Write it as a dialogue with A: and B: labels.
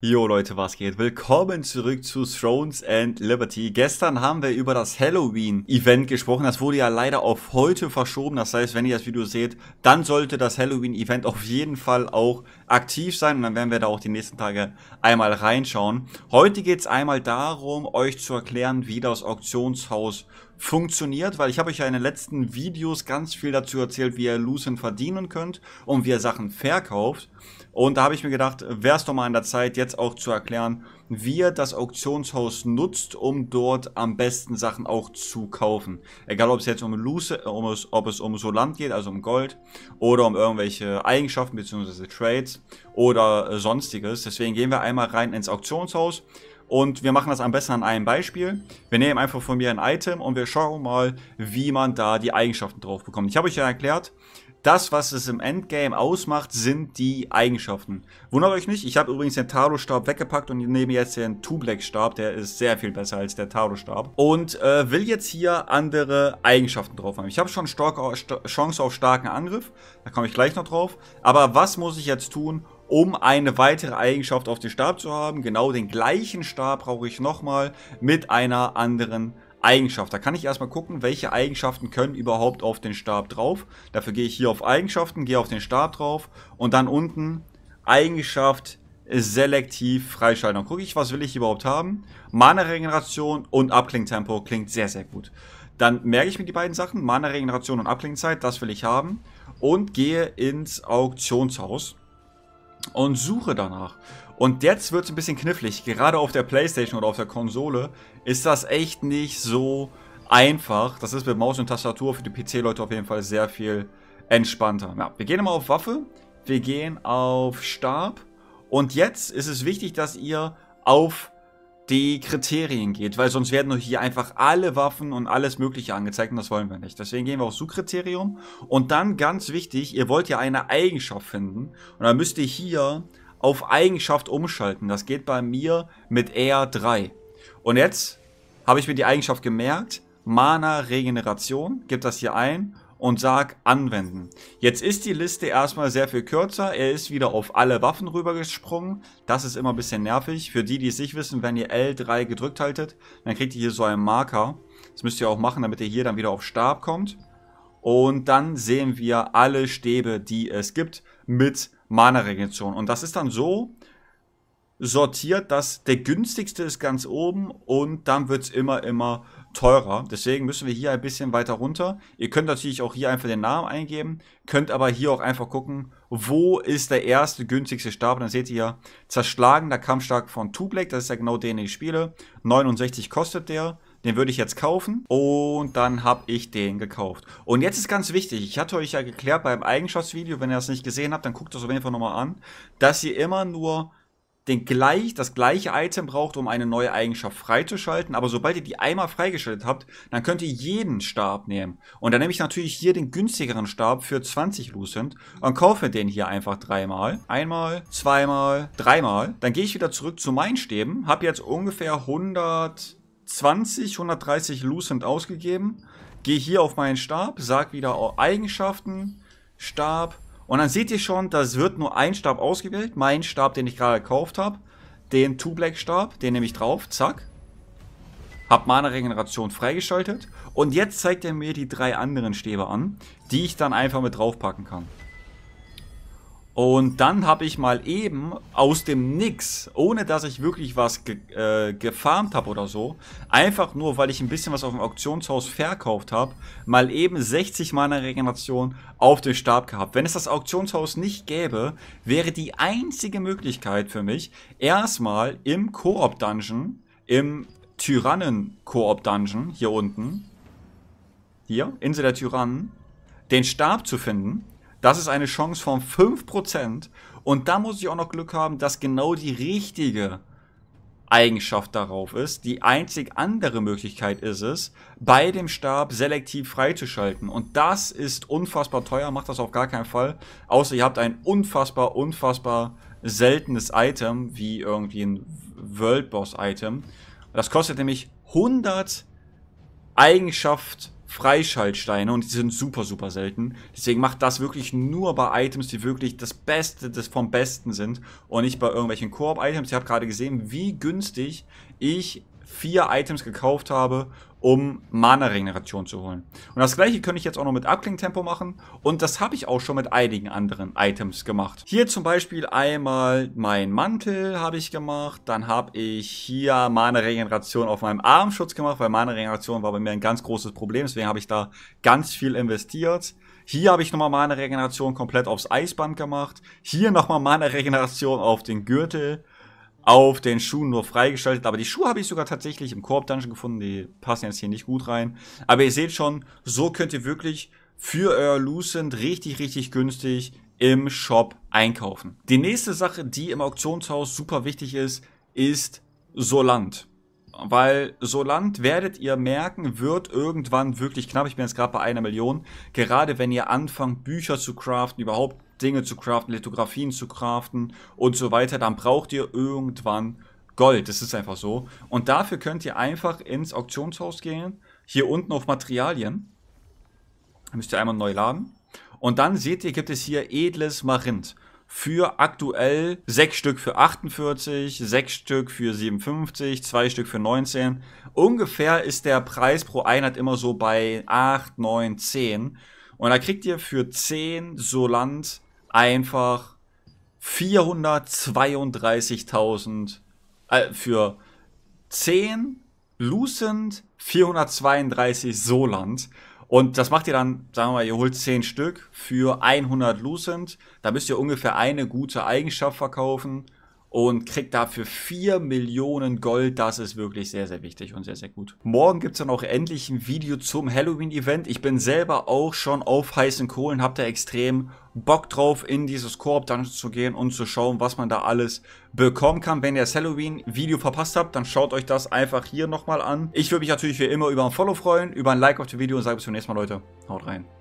A: Jo Leute, was geht? Willkommen zurück zu Thrones and Liberty. Gestern haben wir über das Halloween-Event gesprochen. Das wurde ja leider auf heute verschoben. Das heißt, wenn ihr das Video seht, dann sollte das Halloween-Event auf jeden Fall auch aktiv sein. Und dann werden wir da auch die nächsten Tage einmal reinschauen. Heute geht es einmal darum, euch zu erklären, wie das Auktionshaus funktioniert, weil ich habe euch ja in den letzten Videos ganz viel dazu erzählt, wie ihr Lucent verdienen könnt und wie ihr Sachen verkauft. Und da habe ich mir gedacht, wäre es doch mal an der Zeit, jetzt auch zu erklären, wie ihr das Auktionshaus nutzt, um dort am besten Sachen auch zu kaufen. Egal, ob es jetzt um Luce, äh, um es, ob es um so Land geht, also um Gold, oder um irgendwelche Eigenschaften bzw. Trades oder äh, sonstiges. Deswegen gehen wir einmal rein ins Auktionshaus, und wir machen das am besten an einem Beispiel. Wir nehmen einfach von mir ein Item und wir schauen mal, wie man da die Eigenschaften drauf bekommt. Ich habe euch ja erklärt, das, was es im Endgame ausmacht, sind die Eigenschaften. Wundert euch nicht, ich habe übrigens den Taro-Stab weggepackt und nehme jetzt den Two-Black-Stab, der ist sehr viel besser als der Taro-Stab. Und äh, will jetzt hier andere Eigenschaften drauf haben. Ich habe schon starke Chance auf starken Angriff, da komme ich gleich noch drauf. Aber was muss ich jetzt tun, um eine weitere Eigenschaft auf den Stab zu haben. Genau den gleichen Stab brauche ich nochmal mit einer anderen Eigenschaft. Da kann ich erstmal gucken, welche Eigenschaften können überhaupt auf den Stab drauf. Dafür gehe ich hier auf Eigenschaften, gehe auf den Stab drauf und dann unten Eigenschaft selektiv freischalten. Dann gucke ich, was will ich überhaupt haben. Mana-Regeneration und Abklingtempo klingt sehr, sehr gut. Dann merke ich mir die beiden Sachen, Mana-Regeneration und Abklingzeit, das will ich haben. Und gehe ins Auktionshaus und suche danach. Und jetzt wird es ein bisschen knifflig. Gerade auf der Playstation oder auf der Konsole ist das echt nicht so einfach. Das ist mit Maus und Tastatur für die PC-Leute auf jeden Fall sehr viel entspannter. Ja, wir gehen mal auf Waffe, wir gehen auf Stab. Und jetzt ist es wichtig, dass ihr auf die Kriterien geht, weil sonst werden hier einfach alle Waffen und alles Mögliche angezeigt und das wollen wir nicht. Deswegen gehen wir auf Suchkriterium und dann ganz wichtig, ihr wollt ja eine Eigenschaft finden und dann müsst ihr hier auf Eigenschaft umschalten. Das geht bei mir mit R3. Und jetzt habe ich mir die Eigenschaft gemerkt, Mana Regeneration, gebe das hier ein und sag anwenden. Jetzt ist die Liste erstmal sehr viel kürzer. Er ist wieder auf alle Waffen rübergesprungen. Das ist immer ein bisschen nervig. Für die, die es nicht wissen, wenn ihr L3 gedrückt haltet, dann kriegt ihr hier so einen Marker. Das müsst ihr auch machen, damit ihr hier dann wieder auf Stab kommt. Und dann sehen wir alle Stäbe, die es gibt mit Mana-Regeneration. Und das ist dann so, sortiert, dass der günstigste ist ganz oben und dann wird es immer, immer teurer. Deswegen müssen wir hier ein bisschen weiter runter. Ihr könnt natürlich auch hier einfach den Namen eingeben, könnt aber hier auch einfach gucken, wo ist der erste günstigste Stab. Und dann seht ihr zerschlagen, der Kampfstab von Tublek, das ist ja genau den, den ich spiele. 69 kostet der. Den würde ich jetzt kaufen und dann habe ich den gekauft. Und jetzt ist ganz wichtig, ich hatte euch ja geklärt beim Eigenschaftsvideo, wenn ihr das nicht gesehen habt, dann guckt das auf jeden Fall nochmal an, dass ihr immer nur den gleich, das gleiche Item braucht, um eine neue Eigenschaft freizuschalten. Aber sobald ihr die einmal freigeschaltet habt, dann könnt ihr jeden Stab nehmen. Und dann nehme ich natürlich hier den günstigeren Stab für 20 Lucent und kaufe den hier einfach dreimal. Einmal, zweimal, dreimal. Dann gehe ich wieder zurück zu meinen Stäben, habe jetzt ungefähr 120, 130 Lucent ausgegeben. Gehe hier auf meinen Stab, sage wieder Eigenschaften, Stab, und dann seht ihr schon, das wird nur ein Stab ausgewählt. Mein Stab, den ich gerade gekauft habe. Den Two-Black-Stab, den nehme ich drauf. Zack. Hab Mana-Regeneration freigeschaltet. Und jetzt zeigt er mir die drei anderen Stäbe an, die ich dann einfach mit draufpacken kann. Und dann habe ich mal eben aus dem Nix, ohne dass ich wirklich was ge äh, gefarmt habe oder so, einfach nur, weil ich ein bisschen was auf dem Auktionshaus verkauft habe, mal eben 60 meiner Regeneration auf den Stab gehabt. Wenn es das Auktionshaus nicht gäbe, wäre die einzige Möglichkeit für mich, erstmal im Koop-Dungeon, im Tyrannen-Koop-Dungeon hier unten, hier, Insel der Tyrannen, den Stab zu finden das ist eine Chance von 5%. Und da muss ich auch noch Glück haben, dass genau die richtige Eigenschaft darauf ist. Die einzig andere Möglichkeit ist es, bei dem Stab selektiv freizuschalten. Und das ist unfassbar teuer, macht das auf gar keinen Fall. Außer ihr habt ein unfassbar, unfassbar seltenes Item, wie irgendwie ein World Boss Item. Das kostet nämlich 100 Eigenschaften. Freischaltsteine und die sind super, super selten. Deswegen macht das wirklich nur bei Items, die wirklich das Beste des vom Besten sind und nicht bei irgendwelchen Koop-Items. Ihr habt gerade gesehen, wie günstig ich vier Items gekauft habe, um Mana-Regeneration zu holen. Und das gleiche könnte ich jetzt auch noch mit Abklingtempo machen und das habe ich auch schon mit einigen anderen Items gemacht. Hier zum Beispiel einmal mein Mantel habe ich gemacht, dann habe ich hier Mana-Regeneration auf meinem Armschutz gemacht, weil Mana-Regeneration war bei mir ein ganz großes Problem, deswegen habe ich da ganz viel investiert. Hier habe ich nochmal Mana-Regeneration komplett aufs Eisband gemacht. Hier nochmal Mana-Regeneration auf den Gürtel auf den Schuhen nur freigeschaltet. Aber die Schuhe habe ich sogar tatsächlich im Koop-Dungeon gefunden. Die passen jetzt hier nicht gut rein. Aber ihr seht schon, so könnt ihr wirklich für euer Lucent richtig, richtig günstig im Shop einkaufen. Die nächste Sache, die im Auktionshaus super wichtig ist, ist Soland weil so Land werdet ihr merken, wird irgendwann wirklich knapp. Ich bin jetzt gerade bei einer Million. Gerade wenn ihr anfangt, Bücher zu craften, überhaupt Dinge zu craften, Lithografien zu craften und so weiter, dann braucht ihr irgendwann Gold. Das ist einfach so. Und dafür könnt ihr einfach ins Auktionshaus gehen. Hier unten auf Materialien. Da müsst ihr einmal neu laden. Und dann seht ihr, gibt es hier edles Marind für aktuell sechs Stück für 48, sechs Stück für 57, zwei Stück für 19. Ungefähr ist der Preis pro Einheit immer so bei 8, 9, 10. Und da kriegt ihr für 10 Soland einfach 432.000 äh, für 10 Lucent 432 Soland. Und das macht ihr dann, sagen wir mal, ihr holt 10 Stück für 100 Lucent. Da müsst ihr ungefähr eine gute Eigenschaft verkaufen und kriegt dafür 4 Millionen Gold. Das ist wirklich sehr, sehr wichtig und sehr, sehr gut. Morgen gibt es dann auch endlich ein Video zum Halloween-Event. Ich bin selber auch schon auf heißen Kohlen, hab da extrem Bock drauf, in dieses Koop dann zu gehen und zu schauen, was man da alles bekommen kann. Wenn ihr das Halloween-Video verpasst habt, dann schaut euch das einfach hier nochmal an. Ich würde mich natürlich wie immer über ein Follow freuen, über ein Like auf dem Video und sage bis zum nächsten Mal, Leute. Haut rein.